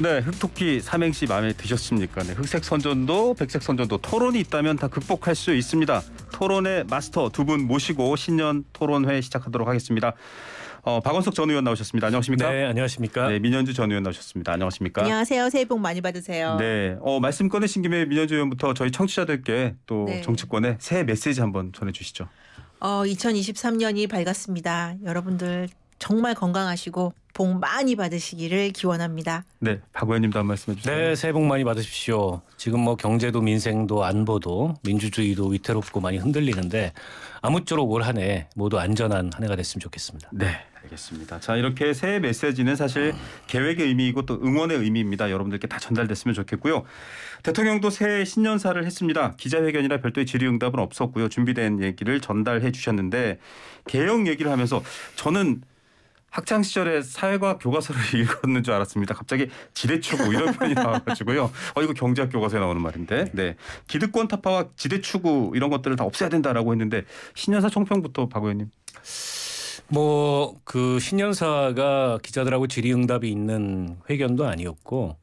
네, 흑토끼 삼행시 마음에 드셨습니까? 네, 흑색 선전도 백색 선전도 토론이 있다면 다 극복할 수 있습니다. 토론의 마스터 두 분 모시고 신년 토론회 시작하도록 하겠습니다. 어, 박원석 전 의원 나오셨습니다. 안녕하십니까? 네, 안녕하십니까? 네, 민현주 전 의원 나오셨습니다. 안녕하십니까? 안녕하세요. 새해 복 많이 받으세요. 네, 어, 말씀 꺼내신 김에 민현주 의원부터 저희 청취자들께 또 네. 정치권에 새해 메시지 한번 전해주시죠. 어, 2023년이 밝았습니다. 여러분들 정말 건강하시고 복 많이 받으시기를 기원합니다. 네, 박 의원님도 한 말씀해 주세요. 네, 새해 복 많이 받으십시오. 지금 뭐 경제도 민생도 안보도 민주주의도 위태롭고 많이 흔들리는데 아무쪼록 올한해 모두 안전한 한 해가 됐으면 좋겠습니다. 네, 알겠습니다. 자 이렇게 새 메시지는 사실 계획의 의미이고 또 응원의 의미입니다. 여러분들께 다 전달됐으면 좋겠고요. 대통령도 새 신년사를 했습니다. 기자회견이나 별도의 질의응답은 없었고요. 준비된 얘기를 전달해 주셨는데 개혁 얘기를 하면서 저는 학창 시절에 사회과 교과서를 읽었는 줄 알았습니다. 갑자기 지대추구 이런 표현이 나와가지고요. 어 이거 경제학 교과서에 나오는 말인데, 네, 네. 기득권 타파와 지대추구 이런 것들을 다 없애야 된다라고 했는데 신년사 총평부터 박 의원님. 뭐 그 신년사가 기자들하고 질의응답이 있는 회견도 아니었고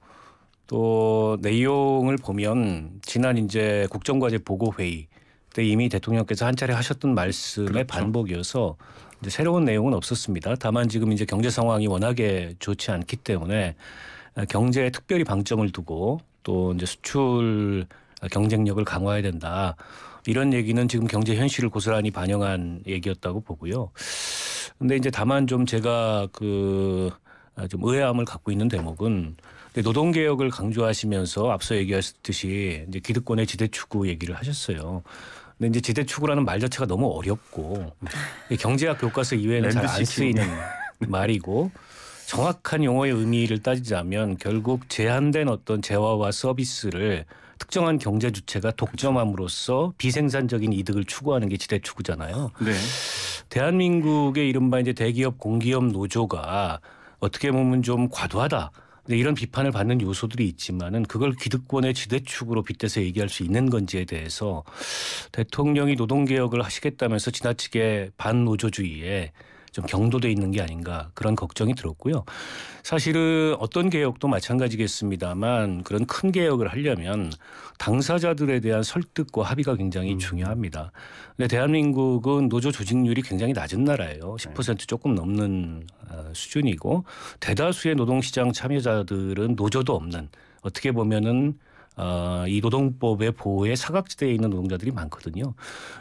또 내용을 보면 지난 이제 국정과제 보고회의 때 이미 대통령께서 한 차례 하셨던 말씀의 그렇죠. 반복이어서 새로운 내용은 없었습니다. 다만 지금 이제 경제 상황이 워낙에 좋지 않기 때문에 어, 경제에 특별히 방점을 두고 또 이제 수출 어, 경쟁력을 강화해야 된다. 이런 얘기는 지금 경제 현실을 고스란히 반영한 얘기였다고 보고요. 근데 이제 다만 좀 제가 그좀 어, 의아함을 갖고 있는 대목은 네, 노동 개혁을 강조하시면서 앞서 얘기하셨듯이 이제 기득권의 지대 추구 얘기를 하셨어요. 근데 이제 지대 추구라는말 자체가 너무 어렵고 경제학 교과서 이외에는 잘 안 쓰이는 말이고 정확한 용어의 의미를 따지자면 결국 제한된 어떤 재화와 서비스를 특정한 경제 주체가 독점함으로써 비생산적인 이득을 추구하는 게 지대 추구잖아요 네. 대한민국의 이른바 이제 대기업 공기업 노조가 어떻게 보면 좀 과도하다. 근데 네, 이런 비판을 받는 요소들이 있지만은 그걸 기득권의 지대축으로 빗대서 얘기할 수 있는 건지에 대해서 대통령이 노동개혁을 하시겠다면서 지나치게 반노조주의에 좀 경도돼 있는 게 아닌가 그런 걱정이 들었고요. 사실은 어떤 개혁도 마찬가지겠습니다만 그런 큰 개혁을 하려면 당사자들에 대한 설득과 합의가 굉장히 음. 중요합니다. 근데 대한민국은 노조 조직률이 굉장히 낮은 나라예요. 10% 조금 넘는 어, 수준이고 대다수의 노동시장 참여자들은 노조도 없는 어떻게 보면은 어, 이 노동법의 보호에 사각지대에 있는 노동자들이 많거든요.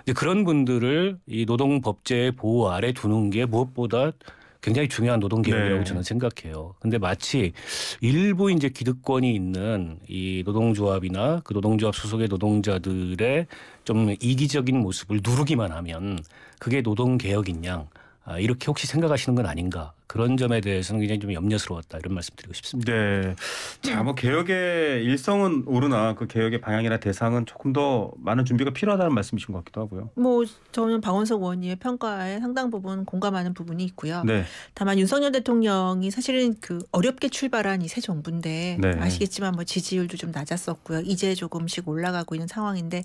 이제 그런 분들을 이 노동법제의 보호 아래 두는 게 무엇보다 굉장히 중요한 노동 개혁이라고 네. 저는 생각해요. 근데 마치 일부 이제 기득권이 있는 이 노동조합이나 그 노동조합 소속의 노동자들의 좀 이기적인 모습을 누르기만 하면 그게 노동 개혁인 양 아, 이렇게 혹시 생각하시는 건 아닌가 그런 점에 대해서는 굉장히 좀 염려스러웠다 이런 말씀드리고 싶습니다. 네, 자뭐 개혁의 일성은 오르나 그 개혁의 방향이나 대상은 조금 더 많은 준비가 필요하다는 말씀이신 것 같기도 하고요. 뭐 저는 박원석 의원의 평가에 상당 부분 공감하는 부분이 있고요. 네. 다만 윤석열 대통령이 사실은 그 어렵게 출발한 이 새 정부인데 네. 아시겠지만 뭐 지지율도 좀 낮았었고요. 이제 조금씩 올라가고 있는 상황인데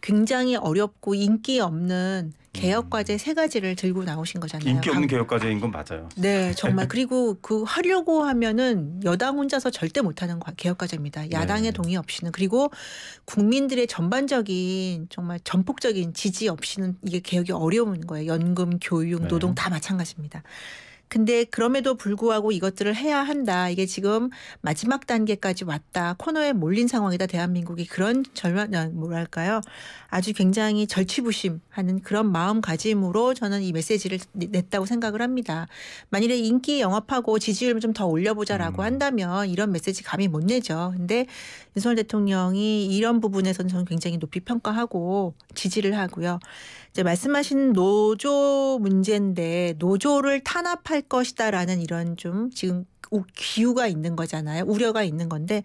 굉장히 어렵고 인기 없는 개혁 과제 음. 세 가지를 들고 나오신 거잖아요. 인기 없는 개혁 과제인 건 맞아요. 네. 정말 그리고 그 하려고 하면은 여당 혼자서 절대 못하는 개혁 과제입니다. 야당의 네. 동의 없이는 그리고 국민들의 전반적인 정말 전폭적인 지지 없이는 이게 개혁이 어려운 거예요. 연금, 교육, 노동 네. 다 마찬가지입니다. 근데 그럼에도 불구하고 이것들을 해야 한다. 이게 지금 마지막 단계까지 왔다. 코너에 몰린 상황이다. 대한민국이 그런 절망 아, 뭐랄까요? 아주 굉장히 절치부심하는 그런 마음가짐으로 저는 이 메시지를 냈다고 생각을 합니다. 만일에 인기 영업하고 지지율 좀더 올려보자라고 음. 한다면 이런 메시지 감히 못 내죠. 근데 윤석열 대통령이 이런 부분에서는 저는 굉장히 높이 평가하고 지지를 하고요. 이제 말씀하신 노조 문제인데 노조를 탄압할 것이다라는 이런 좀 지금 기우가 있는 거잖아요. 우려가 있는 건데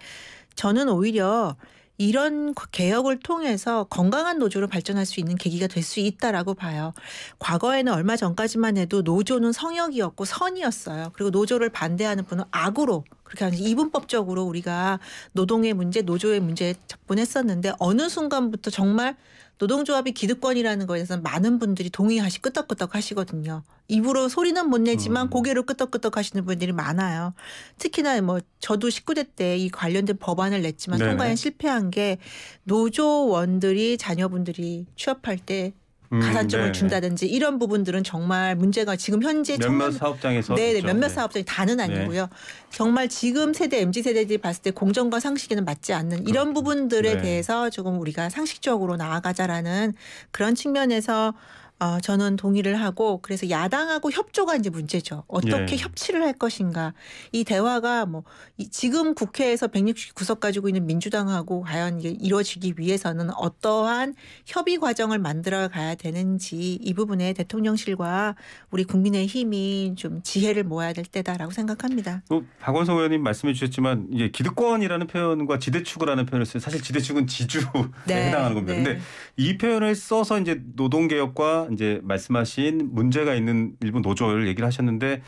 저는 오히려 이런 개혁을 통해서 건강한 노조로 발전할 수 있는 계기가 될 수 있다라고 봐요. 과거에는 얼마 전까지만 해도 노조는 성역이었고 선이었어요. 그리고 노조를 반대하는 분은 악으로 그렇게 하는 이분법적으로 우리가 노동의 문제, 노조의 문제 접근했었는데 어느 순간부터 정말 노동조합이 기득권이라는 거에 선 많은 분들이 동의하시 끄덕끄덕 하시거든요. 입으로 소리는 못 내지만 음. 고개를끄덕끄덕 하시는 분들이 많아요. 특히나 뭐 저도 19대 때 이 관련된 법안을 냈지만 네네. 통과에 실패한 게 노조원들이 자녀분들이 취업할 때 음, 가산점을 네, 네, 준다든지 이런 부분들은 정말 문제가 지금 현재 몇몇 사업장에서 네, 네 그렇죠. 몇몇 네. 사업장이 다는 아니고요. 정말 지금 세대 mz 세대들이 봤을 때 공정과 상식에는 맞지 않는 이런 그렇군 부분들에 대해서 조금 우리가 상식적으로 나아가자라는 그런 측면에서 어, 저는 동의를 하고 그래서 야당하고 협조가 이제 문제죠. 어떻게 예. 협치를 할 것인가. 이 대화가 뭐 이, 지금 국회에서 169석 가지고 있는 민주당하고 과연 이게 이루어지기 위해서는 어떠한 협의 과정을 만들어 가야 되는지 이 부분에 대통령실과 우리 국민의 힘이 좀 지혜를 모아야 될 때다라고 생각합니다. 또 박원석 의원님 말씀해 주셨지만 이제 기득권이라는 표현과 지대축이라는 표현을 써요. 사실 지대축은 지주에 네. 해당하는 겁니다. 네. 근데 이 표현을 써서 이제 노동 개혁과 아 이제 말씀하신 문제가 있는 일부 노조를 얘기를 하셨는데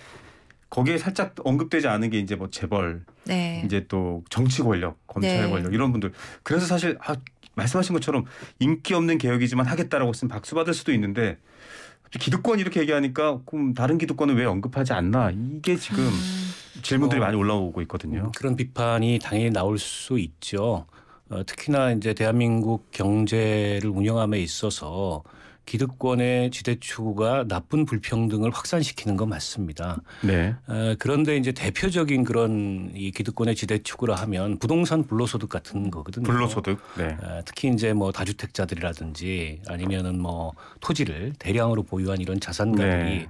거기에 살짝 언급되지 않은 게 이제 뭐 재벌, 네. 이제 또 정치 권력, 검찰 네. 권력 이런 분들. 그래서 사실 아, 말씀하신 것처럼 인기 없는 개혁이지만 하겠다라고 쓰면 박수 받을 수도 있는데 기득권 이렇게 얘기하니까 그럼 다른 기득권은 왜 언급하지 않나 이게 지금 음. 질문들이 어, 많이 올라오고 있거든요. 음, 그런 비판이 당연히 나올 수 있죠. 어, 특히나 이제 대한민국 경제를 운영함에 있어서 기득권의 지대 추구가 나쁜 불평등을 확산시키는 건 맞습니다. 네. 어, 그런데 이제 대표적인 그런 이 기득권의 지대 추구라 하면 부동산 불로소득 같은 거거든요. 불로소득. 네. 어, 특히 이제 뭐 다주택자들이라든지 아니면은 뭐 토지를 대량으로 보유한 이런 자산가들이 네.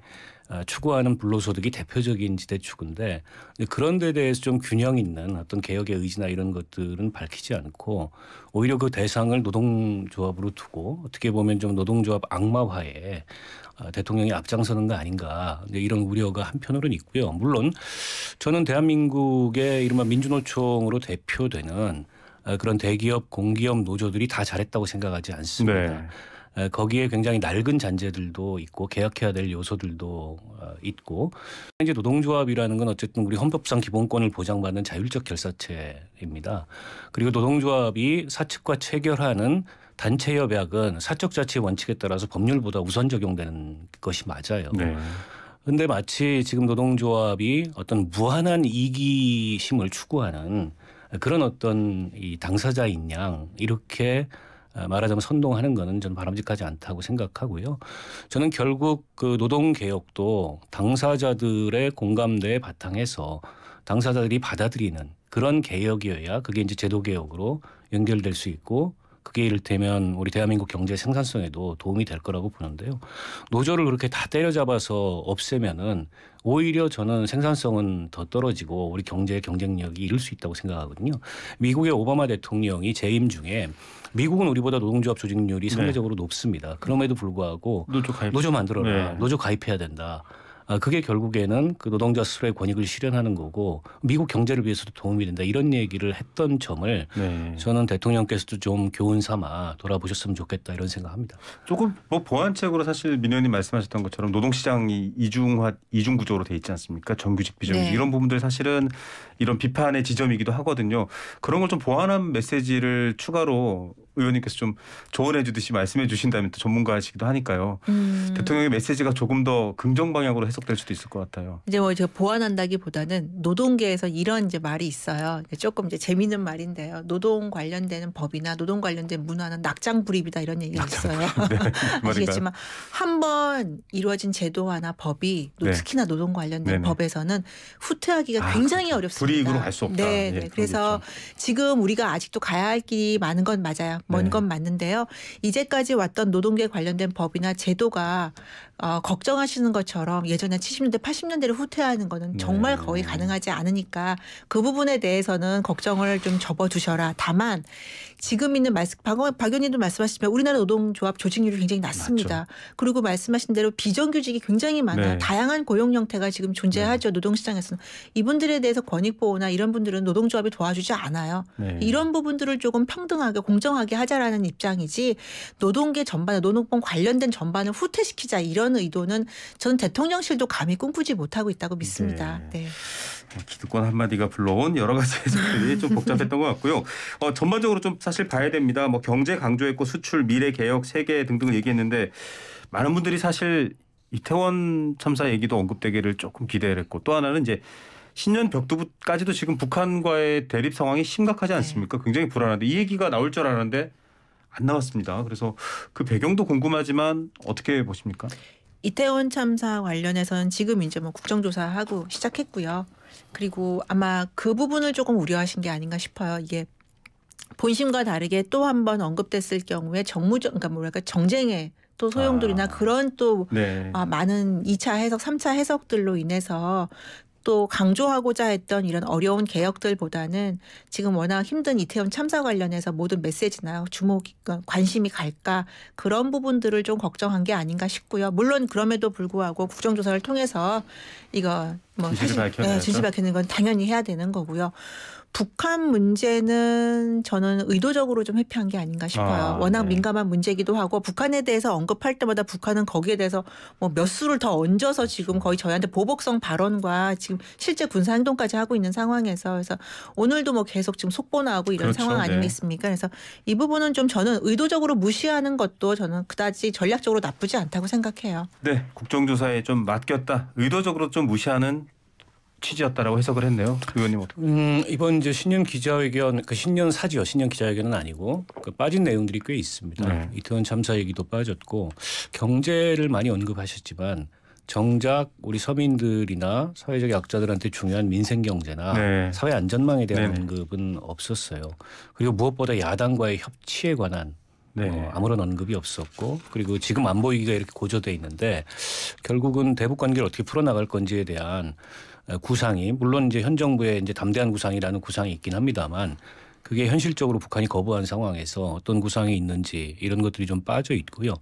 어, 추구하는 불로소득이 대표적인 지대 축인데 그런 데 대해서 좀 균형 있는 어떤 개혁의 의지나 이런 것들은 밝히지 않고 오히려 그 대상을 노동조합으로 두고 어떻게 보면 좀 노동조합 악마화에 어, 대통령이 앞장서는 거 아닌가 이런 우려가 한편으로는 있고요. 물론 저는 대한민국의 이른바 민주노총으로 대표되는 어, 그런 대기업 공기업 노조들이 다 잘했다고 생각하지 않습니다. 네. 거기에 굉장히 낡은 잔재들도 있고 계약해야 될 요소들도 어, 있고 현재 노동조합이라는 건 어쨌든 우리 헌법상 기본권을 보장받는 자율적 결사체입니다. 그리고 노동조합이 사측과 체결하는 단체 협약은 사적 자치 원칙에 따라서 법률보다 우선 적용되는 것이 맞아요. 네. 근데 마치 지금 노동조합이 어떤 무한한 이기심을 추구하는 그런 어떤 이 당사자인 양 이렇게 어, 말하자면 선동하는 거은 저는 바람직하지 않다고 생각하고요. 저는 결국 그 노동 개혁도 당사자들의 공감대 바탕에서 당사자들이 받아들이는 그런 개혁이어야 그게 이제 제도 개혁으로 연결될 수 있고 그게 이를테면 우리 대한민국 경제 생산성에도 도움이 될 거라고 보는데요. 노조를 그렇게 다 때려잡아서 없애면은 오히려 저는 생산성은 더 떨어지고 우리 경제의 경쟁력이 잃을 수 있다고 생각하거든요. 미국의 오바마 대통령이 재임 중에 미국은 우리보다 노동조합 조직률이 상대적으로 네. 높습니다. 그럼에도 불구하고 노조, 가입. 노조 만들어라. 네. 노조 가입해야 된다. 어, 그게 결국에는 그 노동자 스스로의 권익을 실현하는 거고 미국 경제를 위해서도 도움이 된다 이런 얘기를 했던 점을 네. 저는 대통령께서도 좀 교훈 삼아 돌아보셨으면 좋겠다 이런 생각합니다. 조금 뭐 보완책으로 사실 민 의원님 말씀하셨던 것처럼 노동시장이 이중화 이중 구조로 돼 있지 않습니까? 정규직 비정규 네. 이런 부분들 사실은 이런 비판의 지점이기도 하거든요. 그런 걸 좀 보완한 메시지를 추가로 의원님께서 좀 조언해 주듯이 말씀해 주신다면 또 전문가이시기도 하니까요. 음. 대통령의 메시지가 조금 더 긍정 방향으로 해석될 수도 있을 것 같아요. 이제 뭐 제가 보완한다기보다는 노동계에서 이런 이제 말이 있어요. 조금 이제 재미있는 말인데요. 노동 관련되는 법이나 노동 관련된 문화는 낙장 불입이다 이런 얘기가 있어요. 네, 그 아시겠지만 한번 이루어진 제도화나 법이 네. 특히나 노동 관련된 네네. 법에서는 후퇴하기가 아, 굉장히 어렵습니다. 불이익으로 갈 수 없다. 네, 네. 예, 그래서 그러겠죠. 지금 우리가 아직도 가야 할 길이 많은 건 맞아요. 먼건 네. 맞는데요. 이제까지 왔던 노동계 관련된 법이나 제도가 어, 걱정하시는 것처럼 예전에 70년대 80년대를 후퇴하는 거는 정말 네. 거의 가능하지 않으니까 그 부분에 대해서는 걱정을 좀 접어두셔라. 다만 지금 있는 말씀 박, 박 의원님도 말씀하셨지만 우리나라 노동조합 조직률이 굉장히 낮습니다. 맞죠. 그리고 말씀하신 대로 비정규직이 굉장히 많아요. 네. 다양한 고용 형태가 지금 존재하죠. 네. 노동시장에서는 이분들에 대해서 권익보호나 이런 분들은 노동조합이 도와주지 않아요. 네. 이런 부분들을 조금 평등하게 공정하게 하자라는 입장이지 노동계 전반에 노동권 관련된 전반을 후퇴시키자 이런 이런 의도는 전 대통령실도 감히 꿈꾸지 못하고 있다고 믿습니다. 네. 네. 어, 기득권 한마디가 불러온 여러 가지 해석들이 좀 복잡했던 것 같고요. 어, 전반적으로 좀 사실 봐야 됩니다. 뭐 경제 강조했고 수출, 미래 개혁, 세계 등등 얘기했는데 많은 분들이 사실 이태원 참사 얘기도 언급되기를 조금 기대를 했고 또 하나는 이제 신년 벽두까지도 지금 북한과의 대립 상황이 심각하지 네. 않습니까? 굉장히 불안한데 이 얘기가 나올 줄 알았는데 안 나왔습니다. 그래서 그 배경도 궁금하지만 어떻게 보십니까? 이태원 참사 관련해서는 지금 이제 뭐 국정조사하고 시작했고요. 그리고 아마 그 부분을 조금 우려하신 게 아닌가 싶어요. 이게 본심과 다르게 또 한 번 언급됐을 경우에 정무적, 그러니까 뭐랄까 정쟁에 또 소용돌이나 아, 그런 또 네. 아, 많은 2차 해석, 3차 해석들로 인해서 또 강조하고자 했던 이런 어려운 개혁들보다는 지금 워낙 힘든 이태원 참사 관련해서 모든 메시지나 주목 어, 관심이 갈까 그런 부분들을 좀 걱정한 게 아닌가 싶고요. 물론 그럼에도 불구하고 국정조사를 통해서 이거 뭐지실밝혀내 네, 진실 밝히는 건 당연히 해야 되는 거고요. 북한 문제는 저는 의도적으로 좀 회피한 게 아닌가 싶어요. 아, 워낙 네. 민감한 문제이기도 하고 북한에 대해서 언급할 때마다 북한은 거기에 대해서 뭐 몇 수를 더 얹어서 지금 거의 저희한테 보복성 발언과 지금 실제 군사 행동까지 하고 있는 상황에서 그래서 오늘도 뭐 계속 지금 속보 나오고 이런 그렇죠, 상황 아니겠습니까? 네. 그래서 이 부분은 좀 저는 의도적으로 무시하는 것도 저는 그다지 전략적으로 나쁘지 않다고 생각해요. 네, 국정조사에 좀 맡겼다. 의도적으로 좀 무시하는 취지였다라고 해석을 했네요. 의원님 어떻게? 음, 이번 이제 신년 기자회견 그 신년 사지요. 신년 기자회견은 아니고 그 빠진 내용들이 꽤 있습니다. 네. 이태원 참사 얘기도 빠졌고 경제를 많이 언급하셨지만 정작 우리 서민들이나 사회적 약자들한테 중요한 민생 경제나 네. 사회 안전망에 대한 네. 언급은 없었어요. 그리고 무엇보다 야당과의 협치에 관한 네. 어, 아무런 언급이 없었고 그리고 지금 안보위기가 이렇게 고조돼 있는데 결국은 대북 관계를 어떻게 풀어나갈 건지에 대한 어, 구상이 물론 이제 현 정부의 이제 담대한 구상이라는 구상이 있긴 합니다만 그게 현실적으로 북한이 거부한 상황에서 어떤 구상이 있는지 이런 것들이 좀 빠져 있고요.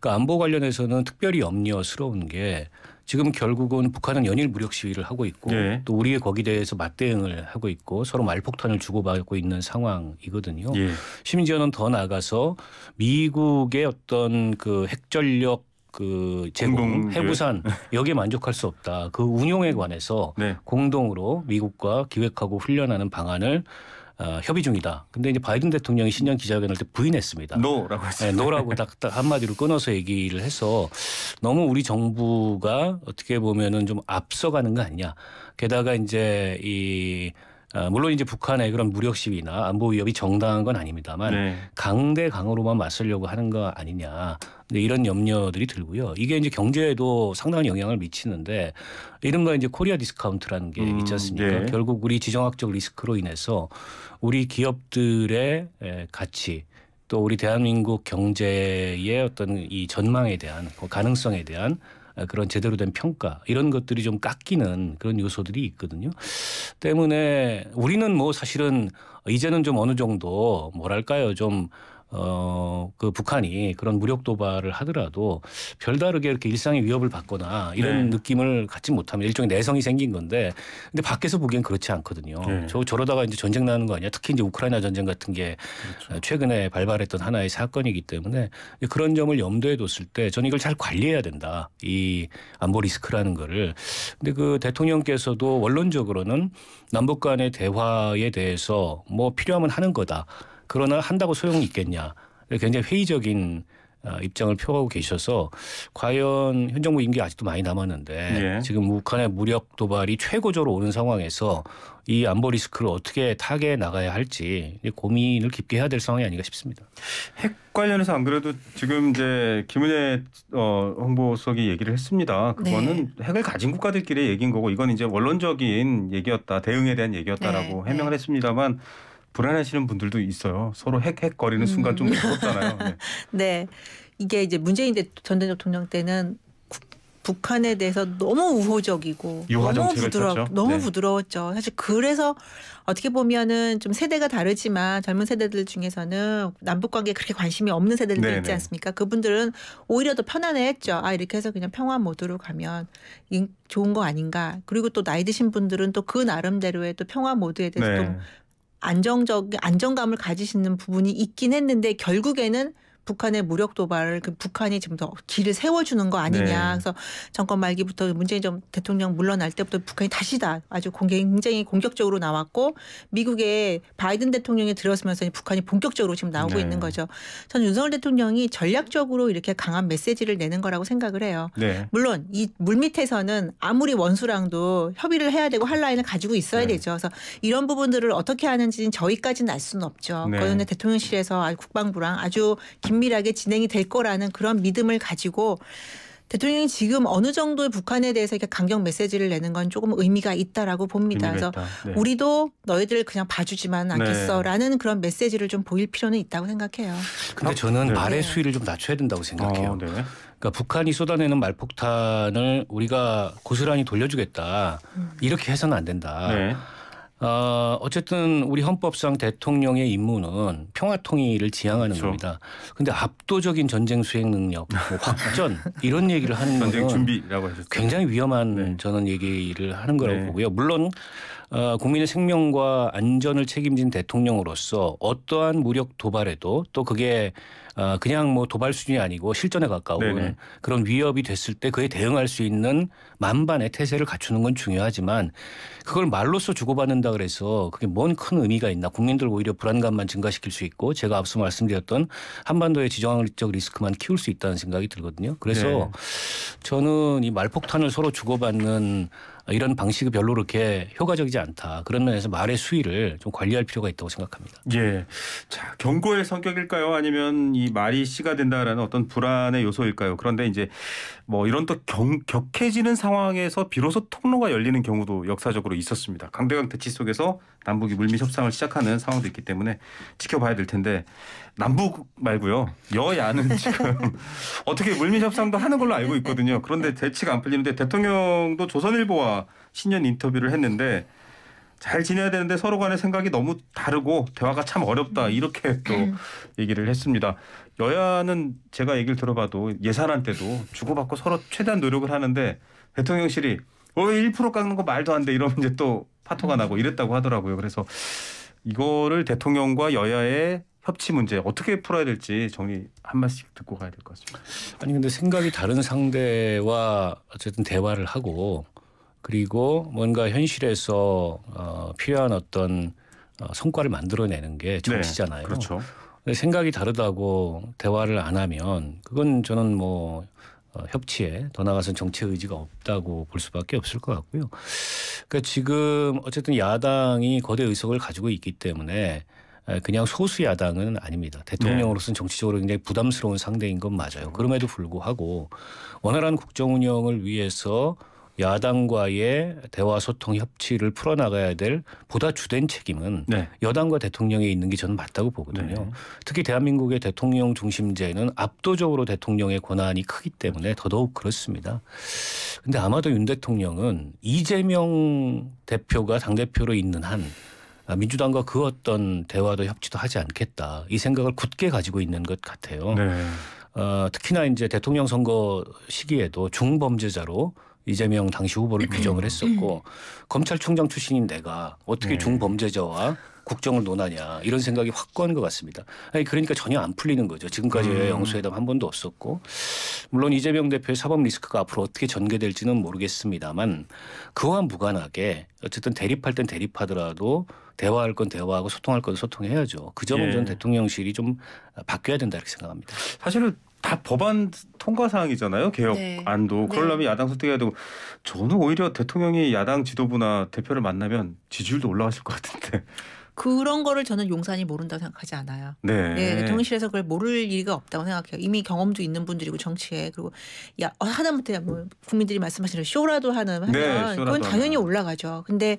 그러니까 안보 관련해서는 특별히 염려스러운 게 지금 결국은 북한은 연일 무력 시위를 하고 있고 예. 또 우리의 거기 대해서 맞대응을 하고 있고 서로 말폭탄을 주고받고 있는 상황이거든요. 예. 심지어는 더 나가서 아 미국의 어떤 그 핵전력 그 제공 해부산 여기에 만족할 수 없다. 그 운용에 관해서 네. 공동으로 미국과 기획하고 훈련하는 방안을 어, 협의 중이다. 근데 이제 바이든 대통령이 신년 기자회견할 때 부인했습니다. 노라고 했어요. 네, 노라고 딱, 딱 한마디로 끊어서 얘기를 해서 너무 우리 정부가 어떻게 보면은 좀 앞서가는 거 아니냐. 게다가 이제 이 어, 물론 이제 북한의 그런 무력 시위나 안보 위협이 정당한 건 아닙니다만 네. 강대 강으로만 맞서려고 하는 거 아니냐 네, 이런 염려들이 들고요. 이게 이제 경제에도 상당한 영향을 미치는데 이른바 이제 코리아 디스카운트라는 게 음, 있지 않습니까? 네. 결국 우리 지정학적 리스크로 인해서 우리 기업들의 가치 또 우리 대한민국 경제의 어떤 이 전망에 대한 그 가능성에 대한 어, 그런 제대로 된 평가 이런 것들이 좀 깎이는 그런 요소들이 있거든요. 때문에 우리는 뭐 사실은 이제는 좀 어느 정도 뭐랄까요 좀 어, 그 북한이 그런 무력 도발을 하더라도 별다르게 이렇게 일상의 위협을 받거나 이런 네. 느낌을 갖지 못하면 일종의 내성이 생긴 건데 근데 밖에서 보기엔 그렇지 않거든요. 네. 저 저러다가 이제 전쟁 나는 거 아니야? 특히 이제 우크라이나 전쟁 같은 게 그렇죠. 최근에 발발했던 하나의 사건이기 때문에 그런 점을 염두에 뒀을 때 저는 이걸 잘 관리해야 된다. 이 안보 리스크라는 거를. 근데 그 대통령께서도 원론적으로는 남북 간의 대화에 대해서 뭐 필요하면 하는 거다. 그러나 한다고 소용이 있겠냐. 굉장히 회의적인 어, 입장을 표하고 계셔서 과연 현 정부 임기 아직도 많이 남았는데 예. 지금 북한의 무력 도발이 최고조로 오는 상황에서 이 안보 리스크를 어떻게 타개 나가야 할지 고민을 깊게 해야 될 상황이 아닌가 싶습니다. 핵 관련해서 안 그래도 지금 이제 김은혜 어, 홍보석이 얘기를 했습니다. 그거는 네. 핵을 가진 국가들끼리 얘기인 거고 이건 이제 원론적인 얘기였다 대응에 대한 얘기였다라고 네. 네 해명을 네. 했습니다만. 불안해하시는 분들도 있어요. 서로 헥헥거리는 순간 좀있었잖아요 음. 네. 네. 이게 이제 문재인 전 대통령 때는 북한에 대해서 너무 우호적이고 너무 부드럽 너무 네. 부드러웠죠. 사실 그래서 어떻게 보면은 좀 세대가 다르지만 젊은 세대들 중에서는 남북 관계에 그렇게 관심이 없는 세대들도 네네. 있지 네. 않습니까? 그분들은 오히려 더 편안해했죠. 아 이렇게 해서 그냥 평화 모드로 가면 좋은 거 아닌가. 그리고 또 나이 드신 분들은 또 그 나름대로의 또 평화 모드에 대해서 네. 좀 안정적 안정감을 가지시는 부분이 있긴 했는데 결국에는 북한의 무력 도발을 그 북한이 지금 더 길을 세워주는 거 아니냐. 네. 그래서 정권 말기부터 문재인 좀 대통령 물러날 때부터 북한이 다시다 아주 굉장히 공격적으로 나왔고 미국의 바이든 대통령이 들어서면서 북한이 본격적으로 지금 나오고 네. 있는 거죠. 저는 윤석열 대통령이 전략적으로 이렇게 강한 메시지를 내는 거라고 생각을 해요. 네. 물론 이 물밑에서는 아무리 원수랑도 협의를 해야 되고 할 라인을 가지고 있어야 네. 되죠. 그래서 이런 부분들을 어떻게 하는지는 저희까지는 알 수는 없죠. 네. 그런데 대통령실에서 국방부랑 아주 긴밀하게 진행이 될 거라는 그런 믿음을 가지고 대통령이 지금 어느 정도의 북한에 대해서 이렇게 강경 메시지를 내는 건 조금 의미가 있다라고 봅니다. 그래서 네. 우리도 너희들 그냥 봐주지만 네. 않겠어라는 네. 그런 메시지를 좀 보일 필요는 있다고 생각해요. 근데 저는 네. 말의 네. 수위를 좀 낮춰야 된다고 생각해요. 어, 네. 그러니까 북한이 쏟아내는 말폭탄을 우리가 고스란히 돌려주겠다 음. 이렇게 해서는 안 된다. 어, 어쨌든 우리 헌법상 대통령의 임무는 평화통일을 지향하는 그렇죠. 겁니다. 근데 압도적인 전쟁 수행 능력, 뭐 확전 이런 얘기를 하는 전쟁 준비라고 하셨죠. 굉장히 위험한 네. 저는 얘기를 하는 거라고 네. 보고요. 물론 어, 국민의 생명과 안전을 책임진 대통령으로서 어떠한 무력 도발에도 또 그게 어, 그냥 뭐 도발 수준이 아니고 실전에 가까운 네네. 그런 위협이 됐을 때 그에 대응할 수 있는 만반의 태세를 갖추는 건 중요하지만 그걸 말로써 주고받는다 그래서 그게 뭔 큰 의미가 있나 국민들 오히려 불안감만 증가시킬 수 있고 제가 앞서 말씀드렸던 한반도의 지정학적 리스크만 키울 수 있다는 생각이 들거든요. 그래서 네. 저는 이 말폭탄을 서로 주고받는 이런 방식이 별로 그렇게 효과적이지 않다. 그런 면에서 말의 수위를 좀 관리할 필요가 있다고 생각합니다. 예. 자, 경고의 성격일까요? 아니면 이 말이 씨가 된다라는 어떤 불안의 요소일까요? 그런데 이제 뭐 이런 또 경, 격해지는 상황에서 비로소 통로가 열리는 경우도 역사적으로 있었습니다. 강대강 대치 속에서 남북이 물밑 협상을 시작하는 상황도 있기 때문에 지켜봐야 될 텐데 남북 말고요. 여야는 지금 어떻게 물밑 협상도 하는 걸로 알고 있거든요. 그런데 대치가 안 풀리는데 대통령도 조선일보와 신년 인터뷰를 했는데 잘 지내야 되는데 서로 간의 생각이 너무 다르고 대화가 참 어렵다 이렇게 또 음. 얘기를 했습니다. 여야는 제가 얘기를 들어봐도 예산안 때도 주고받고 서로 최대한 노력을 하는데 대통령실이 어 1% 깎는 거 말도 안 돼 이러면 이제 또 파토가 나고 이랬다고 하더라고요. 그래서 이거를 대통령과 여야의 협치 문제 어떻게 풀어야 될지 정리 한 말씩 듣고 가야 될 것 같습니다. 아니 근데 생각이 다른 상대와 어쨌든 대화를 하고 그리고 뭔가 현실에서 어, 필요한 어떤 어, 성과를 만들어내는 게 네, 정치잖아요. 네, 그렇죠. 생각이 다르다고 대화를 안 하면 그건 저는 뭐 어, 협치에 더 나아가서는 정치 의지가 없다고 볼 수밖에 없을 것 같고요. 그러니까 지금 어쨌든 야당이 거대 의석을 가지고 있기 때문에 그냥 소수 야당은 아닙니다. 대통령으로서는 네. 정치적으로 굉장히 부담스러운 상대인 건 맞아요. 그럼에도 불구하고 원활한 국정 운영을 위해서 야당과의 대화 소통 협치를 풀어나가야 될 보다 주된 책임은 네. 여당과 대통령에 있는 게 저는 맞다고 보거든요. 네. 특히 대한민국의 대통령 중심제는 압도적으로 대통령의 권한이 크기 때문에 더더욱 그렇습니다. 근데 아마도 윤 대통령은 이재명 대표가 당대표로 있는 한 민주당과 그 어떤 대화도 협치도 하지 않겠다 이 생각을 굳게 가지고 있는 것 같아요. 네. 어, 특히나 이제 대통령 선거 시기에도 중범죄자로 이재명 당시 후보를 네. 규정을 했었고 네. 검찰총장 출신인 내가 어떻게 네. 중범죄자와 국정을 논하냐 이런 생각이 확고한 것 같습니다. 아니 그러니까 전혀 안 풀리는 거죠. 지금까지 음. 영수회담 한 번도 없었고 물론 이재명 대표의 사법 리스크가 앞으로 어떻게 전개될지는 모르겠습니다만 그와 무관하게 어쨌든 대립할 땐 대립하더라도 대화할 건 대화하고 소통할 건 소통해야죠. 그 점은 예. 전 대통령실이 좀 바뀌어야 된다 이렇게 생각합니다. 사실은 다 법안 통과 사항이잖아요. 개혁안도. 네. 네. 그러려면 네. 야당 선득해야 되고 저는 오히려 대통령이 야당 지도부나 대표를 만나면 지지율도 올라갔을 것 같은데. 그런 거를 저는 용산이 모른다고 생각하지 않아요. 네. 네 대통령실에서 그걸 모를 일가 없다고 생각해요. 이미 경험도 있는 분들이고 정치에 그리고 야 어, 하다못해 뭐 국민들이 말씀하시는 쇼라도 하는 네, 하면 네, 쇼라도 그건 당연히 하면. 올라가죠. 근데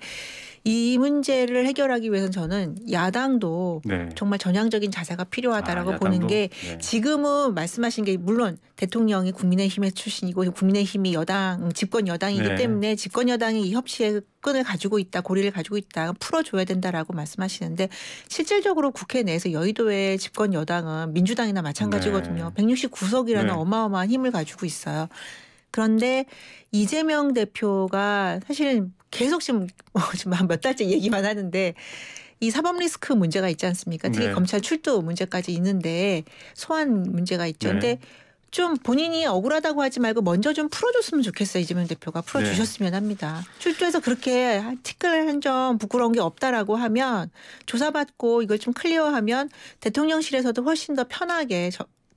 이 문제를 해결하기 위해서는 저는 야당도 네. 정말 전향적인 자세가 필요하다라고 아, 보는 게 네. 지금은 말씀하신 게 물론 대통령이 국민의힘의 출신이고 국민의힘이 여당 음, 집권 여당이기 네. 때문에 집권 여당이 이 협치의 끈을 가지고 있다 고리를 가지고 있다 풀어줘야 된다라고 말씀하시는데 실질적으로 국회 내에서 여의도의 집권 여당은 민주당이나 마찬가지거든요. 169석이라는 어마어마한 힘을 가지고 있어요. 그런데 이재명 대표가 사실 계속 지금 어, 지금 한 몇 달째 얘기만 하는데 이 사법 리스크 문제가 있지 않습니까? 특히 네. 검찰 출두 문제까지 있는데 소환 문제가 있죠. 네. 근데 좀 본인이 억울하다고 하지 말고 먼저 좀 풀어줬으면 좋겠어요. 이재명 대표가 풀어주셨으면 네. 합니다. 출두해서 그렇게 티끌 한 점 부끄러운 게 없다라고 하면 조사받고 이걸 좀 클리어하면 대통령실에서도 훨씬 더 편하게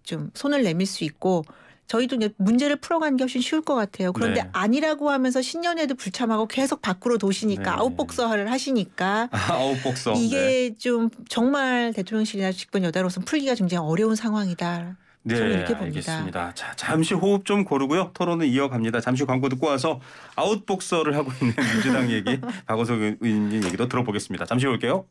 좀 손을 내밀 수 있고 저희도 문제를 풀어가는 게 훨씬 쉬울 것 같아요. 그런데 네. 아니라고 하면서 신년에도 불참하고 계속 밖으로 도시니까 네. 아웃복서를 하시니까 아, 웃복서 이게 네. 좀 정말 대통령실이나 직권 여당으로서는 풀기가 굉장히 어려운 상황이다. 네, 이렇게 봅니다. 알겠습니다. 자, 잠시 호흡 좀 고르고요. 토론은 이어갑니다. 잠시 광고 듣고 와서 아웃복서를 하고 있는 민주당 얘기, 박원석 의원님 얘기도 들어보겠습니다. 잠시 올게요.